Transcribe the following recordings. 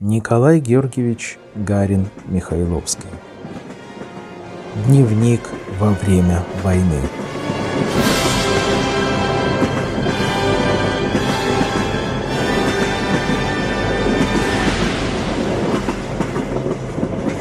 Николай Георгиевич Гарин Михайловский. Дневник во время войны.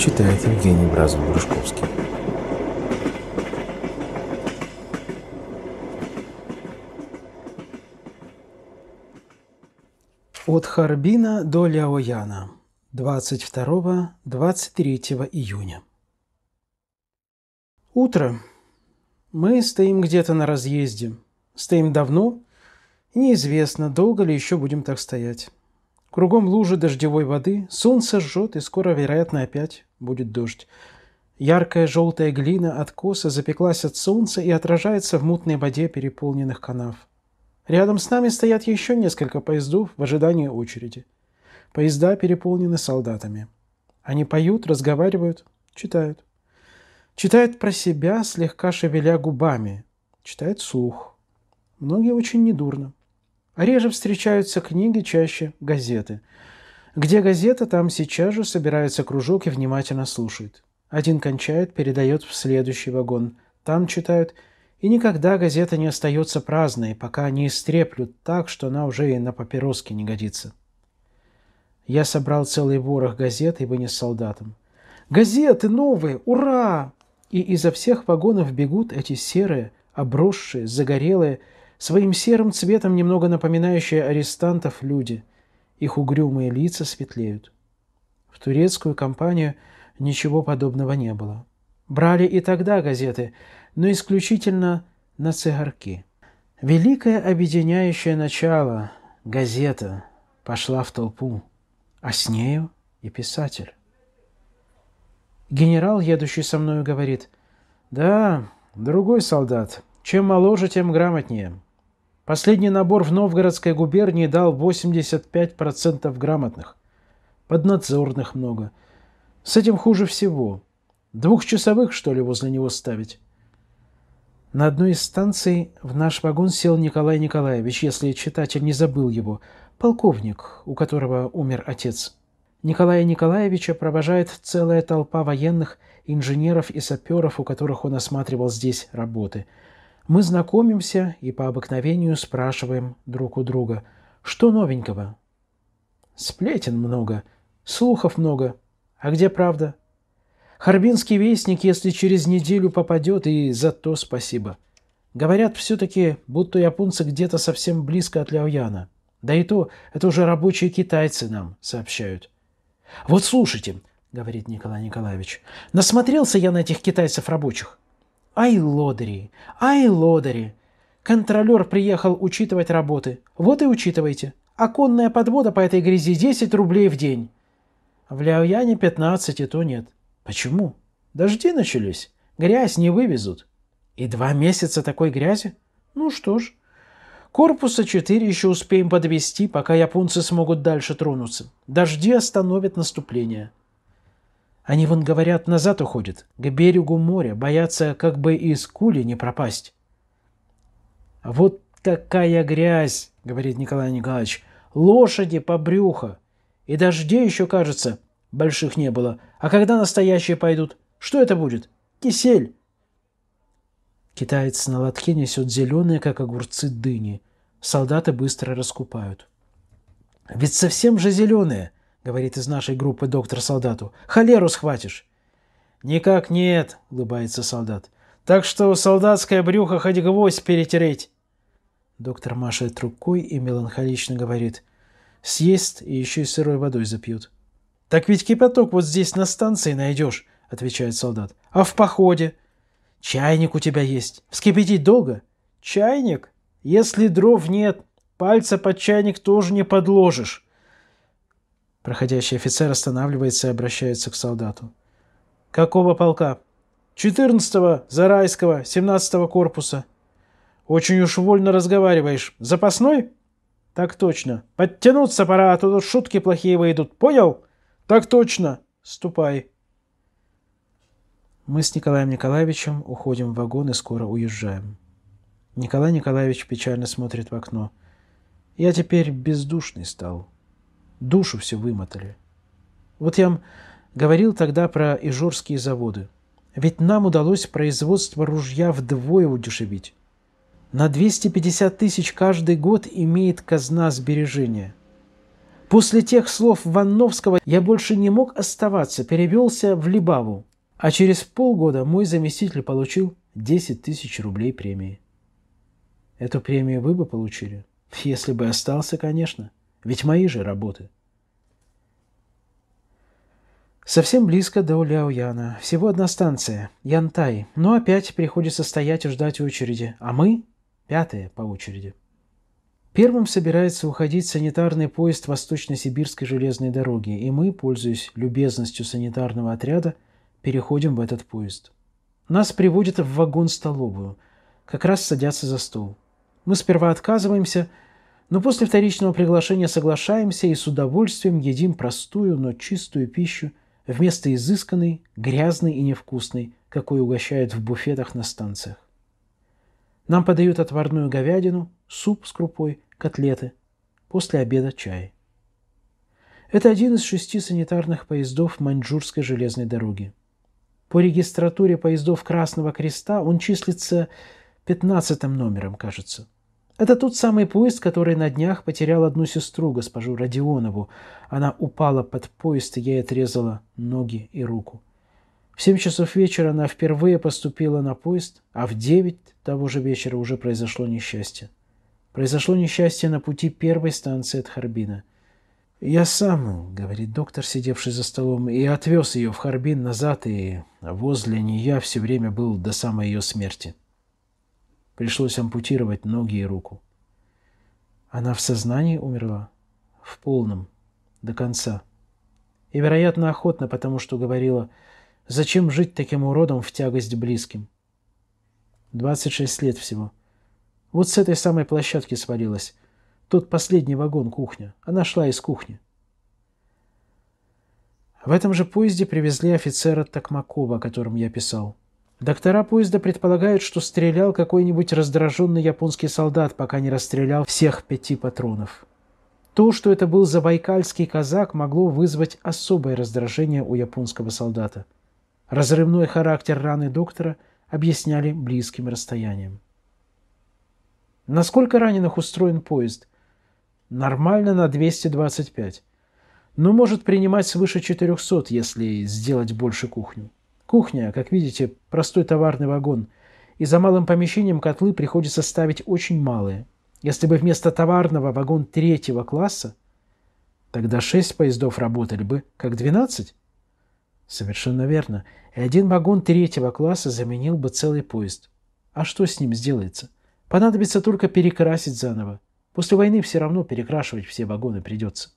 Читает Евгений Бразов-Брюшковский. От Харбина до Ляояна. 22-23 июня. Утро. Мы стоим где-то на разъезде. Стоим давно. Неизвестно, долго ли еще будем так стоять. Кругом лужи дождевой воды, солнце жжет, и скоро, вероятно, опять будет дождь. Яркая желтая глина от коса запеклась от солнца и отражается в мутной воде переполненных канав. Рядом с нами стоят еще несколько поездов в ожидании очереди. Поезда переполнены солдатами. Они поют, разговаривают, читают. Читают про себя, слегка шевеля губами. Читают слух. Многие очень недурно. А реже встречаются книги, чаще газеты. Где газета, там сейчас же собирается кружок и внимательно слушает. Один кончает, передает в следующий вагон. Там читают – и никогда газета не остается праздной, пока не истреплют так, что она уже и на папироске не годится. Я собрал целый ворох газет и вынес солдатам. «Газеты новые! Ура!» И изо всех вагонов бегут эти серые, обросшие, загорелые, своим серым цветом немного напоминающие арестантов люди. Их угрюмые лица светлеют. В турецкую компанию ничего подобного не было. Брали и тогда газеты – но исключительно на цигарки. Великое объединяющее начало, газета, пошла в толпу, а с нею и писатель. Генерал, едущий со мною, говорит, «Да, другой солдат, чем моложе, тем грамотнее. Последний набор в Новгородской губернии дал 85% грамотных. Поднадзорных много. С этим хуже всего. Двухчасовых, что ли, возле него ставить? На одной из станций в наш вагон сел Николай Николаевич, если читатель не забыл его, полковник, у которого умер отец. Николая Николаевича провожает целая толпа военных, инженеров и саперов, у которых он осматривал здесь работы. Мы знакомимся и по обыкновению спрашиваем друг у друга, что новенького? Сплетен много, слухов много. А где правда? Харбинский вестник, если через неделю попадет, и за то спасибо. Говорят все-таки, будто японцы где-то совсем близко от Ляояна. Да и то, это уже рабочие китайцы нам сообщают. «Вот слушайте», — говорит Николай Николаевич, — «насмотрелся я на этих китайцев-рабочих. Ай, лодыри, ай, лодыри. Контролер приехал учитывать работы. Вот и учитывайте. Оконная подвода по этой грязи 10 рублей в день. В Ляояне 15, и то нет. Почему? Дожди начались. Грязь не вывезут. И два месяца такой грязи? Ну что ж. Корпуса четыре еще успеем подвести, пока японцы смогут дальше тронуться. Дожди остановят наступление. Они, вон говорят, назад уходят, к берегу моря, боятся, как бы из кули не пропасть. «Вот какая грязь!» — говорит Николай Николаевич. «Лошади по брюхо! И дождей еще, кажется, больших не было. А когда настоящие пойдут? Что это будет? Кисель!» Китаец на лотке несет зеленые, как огурцы, дыни. Солдаты быстро раскупают. «Ведь совсем же зеленые!» — говорит из нашей группы доктор солдату. «Холеру схватишь!» «Никак нет!» — улыбается солдат. «Так что солдатское брюхо хоть гвоздь перетереть!» Доктор машет рукой и меланхолично говорит. «Съест и еще и сырой водой запьют». «Так ведь кипяток вот здесь на станции найдешь», — отвечает солдат. «А в походе?» «Чайник у тебя есть. Вскипятить долго?» «Чайник? Если дров нет, пальца под чайник тоже не подложишь». Проходящий офицер останавливается и обращается к солдату. «Какого полка?» «14-го, Зарайского, 17-го корпуса». «Очень уж вольно разговариваешь. Запасной?» «Так точно. Подтянуться пора, а то тут шутки плохие выйдут. Понял?» «Так точно! Ступай!» Мы с Николаем Николаевичем уходим в вагон и скоро уезжаем. Николай Николаевич печально смотрит в окно. «Я теперь бездушный стал. Душу все вымотали. Вот я говорил тогда про ижорские заводы. Ведь нам удалось производство ружья вдвое удешевить. На 250 тысяч каждый год имеет казна сбережения. После тех слов Ванновского я больше не мог оставаться, перевелся в Либаву. А через полгода мой заместитель получил 10 тысяч рублей премии. Эту премию вы бы получили? Если бы остался, конечно. Ведь мои же работы. Совсем близко до Ляояна. Всего одна станция. Янтай. Но опять приходится стоять и ждать очереди. А мы – пятые по очереди. Первым собирается уходить санитарный поезд Восточно-Сибирской железной дороги, и мы, пользуясь любезностью санитарного отряда, переходим в этот поезд. Нас приводят в вагон-столовую. Как раз садятся за стол. Мы сперва отказываемся, но после вторичного приглашения соглашаемся и с удовольствием едим простую, но чистую пищу вместо изысканной, грязной и невкусной, какой угощают в буфетах на станциях. Нам подают отварную говядину, суп с крупой, котлеты. После обеда чай. Это один из шести санитарных поездов Маньчжурской железной дороги. По регистратуре поездов Красного Креста он числится 15 номером, кажется. Это тот самый поезд, который на днях потерял одну сестру, госпожу Родионову. Она упала под поезд, и ей отрезала ноги и руку. В 7 часов вечера она впервые поступила на поезд, а в 9 того же вечера уже произошло несчастье. Произошло несчастье на пути первой станции от Харбина. «Я сам», — говорит доктор, сидевший за столом, — «и отвез ее в Харбин назад, и возле нее все время был до самой ее смерти. Пришлось ампутировать ноги и руку». Она в сознании умерла? В полном, до конца. И, вероятно, охотно, потому что говорила Зачем жить таким уродом в тягость близким? 26 лет всего. Вот с этой самой площадки свалилась. Тут последний вагон кухня. Она шла из кухни. В этом же поезде привезли офицера Токмакова, о котором я писал. Доктора поезда предполагают, что стрелял какой-нибудь раздраженный японский солдат, пока не расстрелял всех пяти патронов. То, что это был забайкальский казак, могло вызвать особое раздражение у японского солдата – Разрывной характер раны доктора объясняли близким расстоянием. Насколько раненых устроен поезд? Нормально на 225. Но может принимать свыше 400, если сделать больше кухню. Кухня, как видите, простой товарный вагон, и за малым помещением котлы приходится ставить очень малые. Если бы вместо товарного вагон третьего класса, тогда 6 поездов работали бы, как 12. Совершенно верно. И один вагон третьего класса заменил бы целый поезд. А что с ним сделается? Понадобится только перекрасить заново. После войны все равно перекрашивать все вагоны придется.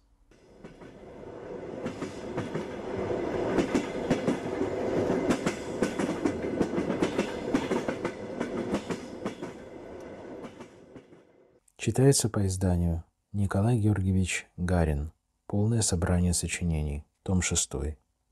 Читается по изданию Николай Георгиевич Гарин. Полное собрание сочинений. Том 6.